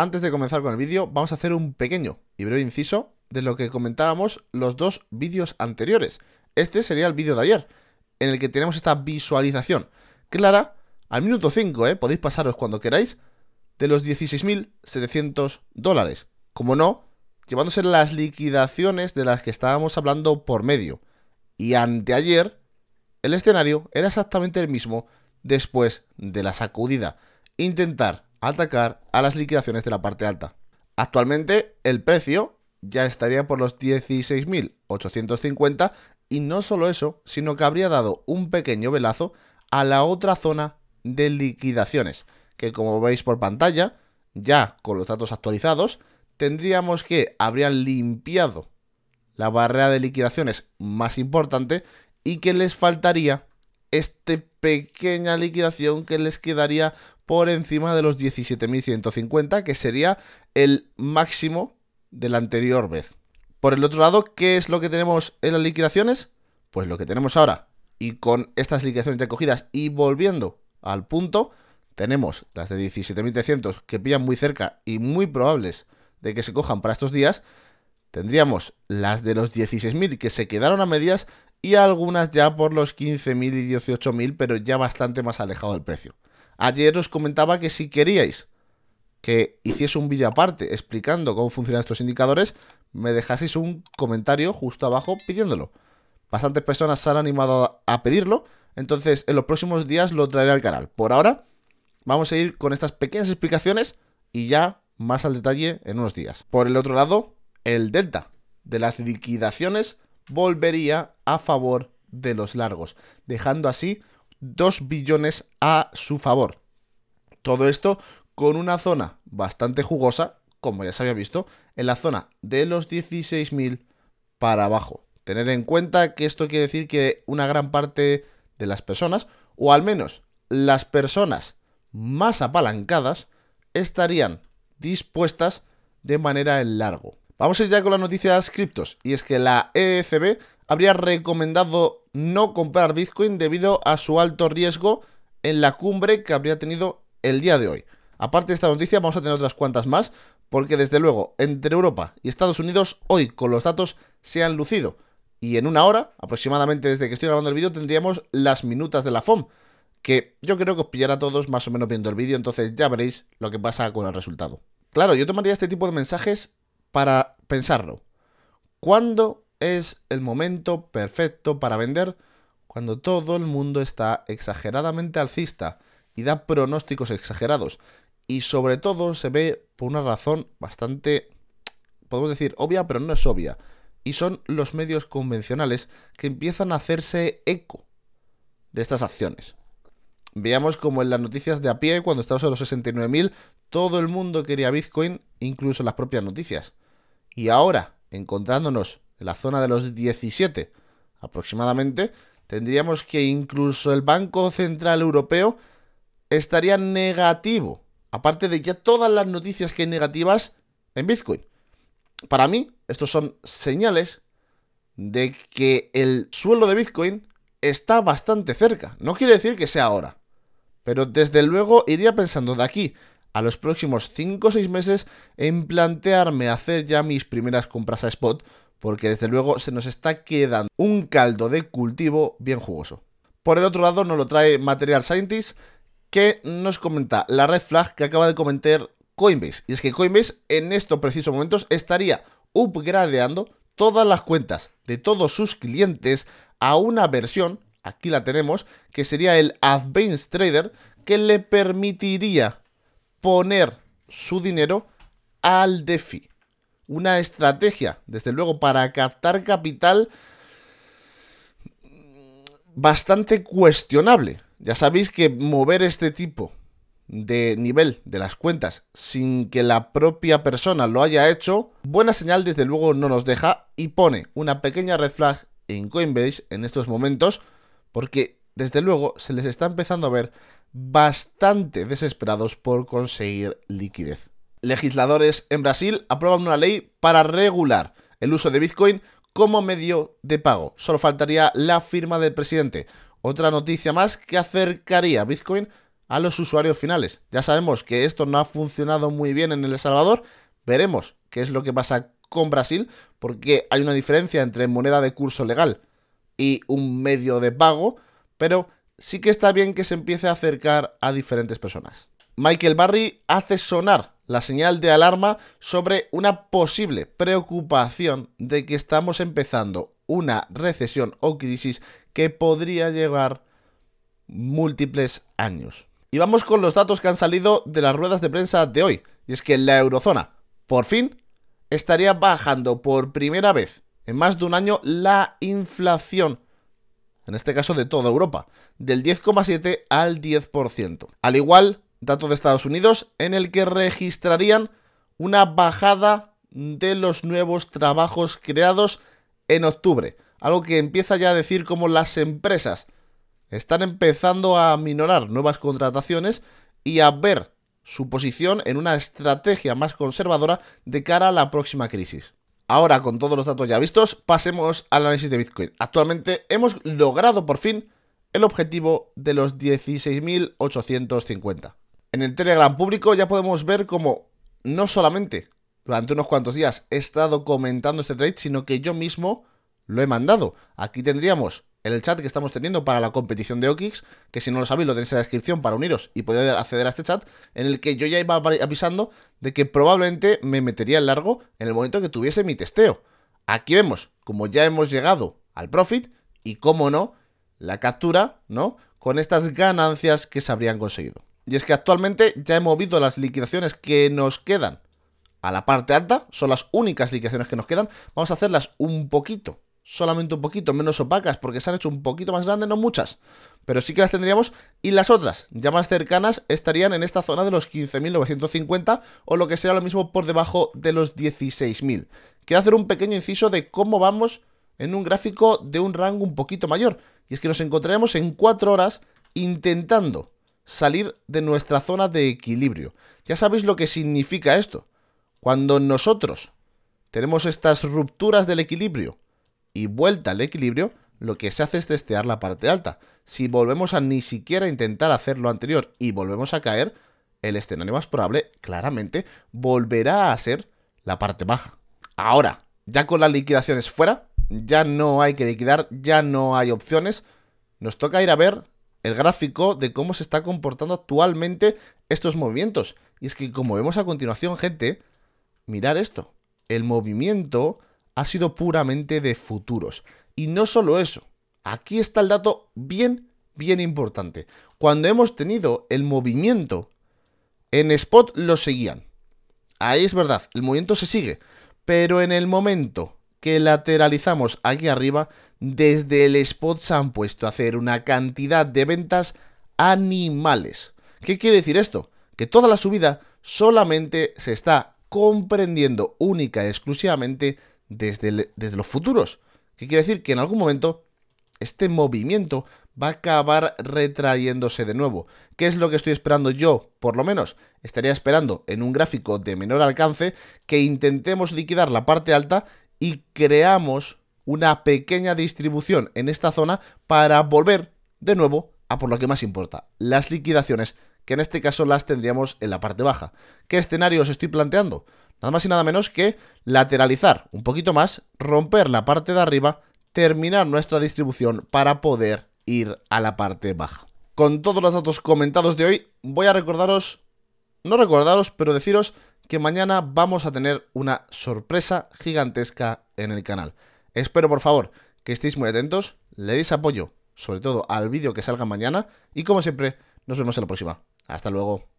Antes de comenzar con el vídeo, vamos a hacer un pequeño y breve inciso de lo que comentábamos los dos vídeos anteriores. Este sería el vídeo de ayer, en el que tenemos esta visualización clara al minuto 5, ¿eh? podéis pasaros cuando queráis, de los 16.700 dólares. Como no, llevándose las liquidaciones de las que estábamos hablando por medio. Y anteayer, el escenario era exactamente el mismo después de la sacudida. Intentar atacar a las liquidaciones de la parte alta. Actualmente el precio ya estaría por los 16.850 y no solo eso, sino que habría dado un pequeño velazo a la otra zona de liquidaciones, que como veis por pantalla, ya con los datos actualizados, tendríamos que habrían limpiado la barrera de liquidaciones más importante y que les faltaría esta pequeña liquidación que les quedaría por encima de los 17.150, que sería el máximo de la anterior vez. Por el otro lado, ¿qué es lo que tenemos en las liquidaciones? Pues lo que tenemos ahora, y con estas liquidaciones cogidas y volviendo al punto, tenemos las de 17.300 que pillan muy cerca y muy probables de que se cojan para estos días. Tendríamos las de los 16.000 que se quedaron a medias y algunas ya por los 15.000 y 18.000, pero ya bastante más alejado del precio. Ayer os comentaba que si queríais que hiciese un vídeo aparte explicando cómo funcionan estos indicadores, me dejaseis un comentario justo abajo pidiéndolo. Bastantes personas se han animado a pedirlo, entonces en los próximos días lo traeré al canal. Por ahora, vamos a ir con estas pequeñas explicaciones y ya más al detalle en unos días. Por el otro lado, el delta de las liquidaciones volvería a favor de los largos, dejando así 2 billones a su favor. Todo esto con una zona bastante jugosa, como ya se había visto, en la zona de los 16.000 para abajo. Tener en cuenta que esto quiere decir que una gran parte de las personas, o al menos las personas más apalancadas, estarían dispuestas de manera en largo. Vamos a ir ya con las noticias criptos, y es que la ECB habría recomendado no comprar Bitcoin debido a su alto riesgo en la cumbre que habría tenido el día de hoy. Aparte de esta noticia, vamos a tener otras cuantas más, porque desde luego, entre Europa y Estados Unidos, hoy con los datos se han lucido. Y en una hora, aproximadamente desde que estoy grabando el vídeo, tendríamos las minutas de la FOM, que yo creo que os pillará a todos más o menos viendo el vídeo, entonces ya veréis lo que pasa con el resultado. Claro, yo tomaría este tipo de mensajes para pensarlo. ¿Cuándo es el momento perfecto para vender cuando todo el mundo está exageradamente alcista y da pronósticos exagerados. Y sobre todo se ve por una razón bastante, podemos decir, obvia, pero no es obvia. Y son los medios convencionales que empiezan a hacerse eco de estas acciones. Veamos como en las noticias de a pie, cuando estábamos en los 69.000, todo el mundo quería Bitcoin, incluso las propias noticias. Y ahora, encontrándonos en la zona de los 17 aproximadamente, tendríamos que incluso el Banco Central Europeo estaría negativo. Aparte de ya todas las noticias que hay negativas en Bitcoin. Para mí, estos son señales de que el suelo de Bitcoin está bastante cerca. No quiere decir que sea ahora. Pero desde luego iría pensando de aquí a los próximos 5 o 6 meses en plantearme hacer ya mis primeras compras a spot porque desde luego se nos está quedando un caldo de cultivo bien jugoso. Por el otro lado nos lo trae Material Scientist, que nos comenta la red flag que acaba de comentar Coinbase. Y es que Coinbase en estos precisos momentos estaría upgradeando todas las cuentas de todos sus clientes a una versión, aquí la tenemos, que sería el Advanced Trader, que le permitiría poner su dinero al DeFi una estrategia, desde luego, para captar capital bastante cuestionable. Ya sabéis que mover este tipo de nivel de las cuentas sin que la propia persona lo haya hecho, buena señal desde luego no nos deja y pone una pequeña red flag en Coinbase en estos momentos porque desde luego se les está empezando a ver bastante desesperados por conseguir liquidez legisladores en Brasil aprueban una ley para regular el uso de Bitcoin como medio de pago. Solo faltaría la firma del presidente. Otra noticia más que acercaría Bitcoin a los usuarios finales. Ya sabemos que esto no ha funcionado muy bien en El Salvador. Veremos qué es lo que pasa con Brasil, porque hay una diferencia entre moneda de curso legal y un medio de pago, pero sí que está bien que se empiece a acercar a diferentes personas. Michael Barry hace sonar la señal de alarma sobre una posible preocupación de que estamos empezando una recesión o crisis que podría llegar múltiples años. Y vamos con los datos que han salido de las ruedas de prensa de hoy. Y es que la eurozona, por fin, estaría bajando por primera vez en más de un año la inflación en este caso de toda Europa, del 10,7 al 10%. Al igual dato de Estados Unidos, en el que registrarían una bajada de los nuevos trabajos creados en octubre. Algo que empieza ya a decir como las empresas están empezando a minorar nuevas contrataciones y a ver su posición en una estrategia más conservadora de cara a la próxima crisis. Ahora, con todos los datos ya vistos, pasemos al análisis de Bitcoin. Actualmente hemos logrado por fin el objetivo de los 16.850. En el Telegram público ya podemos ver cómo no solamente durante unos cuantos días he estado comentando este trade, sino que yo mismo lo he mandado. Aquí tendríamos el chat que estamos teniendo para la competición de OKIX, que si no lo sabéis lo tenéis en la descripción para uniros y poder acceder a este chat, en el que yo ya iba avisando de que probablemente me metería en largo en el momento que tuviese mi testeo. Aquí vemos como ya hemos llegado al profit y, cómo no, la captura, ¿no? Con estas ganancias que se habrían conseguido. Y es que actualmente ya hemos visto las liquidaciones que nos quedan a la parte alta. Son las únicas liquidaciones que nos quedan. Vamos a hacerlas un poquito. Solamente un poquito, menos opacas, porque se han hecho un poquito más grandes, no muchas. Pero sí que las tendríamos. Y las otras, ya más cercanas, estarían en esta zona de los 15.950 o lo que será lo mismo por debajo de los 16.000. Quiero hacer un pequeño inciso de cómo vamos en un gráfico de un rango un poquito mayor. Y es que nos encontraremos en 4 horas intentando salir de nuestra zona de equilibrio. Ya sabéis lo que significa esto. Cuando nosotros tenemos estas rupturas del equilibrio y vuelta al equilibrio, lo que se hace es testear la parte alta. Si volvemos a ni siquiera intentar hacer lo anterior y volvemos a caer, el escenario más probable, claramente, volverá a ser la parte baja. Ahora, ya con las liquidaciones fuera, ya no hay que liquidar, ya no hay opciones, nos toca ir a ver el gráfico de cómo se está comportando actualmente estos movimientos. Y es que como vemos a continuación, gente, mirar esto. El movimiento ha sido puramente de futuros. Y no solo eso, aquí está el dato bien, bien importante. Cuando hemos tenido el movimiento, en spot lo seguían. Ahí es verdad, el movimiento se sigue. Pero en el momento que lateralizamos aquí arriba, desde el spot se han puesto a hacer una cantidad de ventas animales. ¿Qué quiere decir esto? Que toda la subida solamente se está comprendiendo única y exclusivamente desde, desde los futuros. ¿Qué quiere decir? Que en algún momento este movimiento va a acabar retrayéndose de nuevo. ¿Qué es lo que estoy esperando yo? Por lo menos estaría esperando en un gráfico de menor alcance que intentemos liquidar la parte alta y creamos una pequeña distribución en esta zona para volver de nuevo a por lo que más importa, las liquidaciones, que en este caso las tendríamos en la parte baja. ¿Qué escenario os estoy planteando? Nada más y nada menos que lateralizar un poquito más, romper la parte de arriba, terminar nuestra distribución para poder ir a la parte baja. Con todos los datos comentados de hoy, voy a recordaros, no recordaros, pero deciros que mañana vamos a tener una sorpresa gigantesca en el canal. Espero por favor que estéis muy atentos, le deis apoyo sobre todo al vídeo que salga mañana y como siempre nos vemos en la próxima. Hasta luego.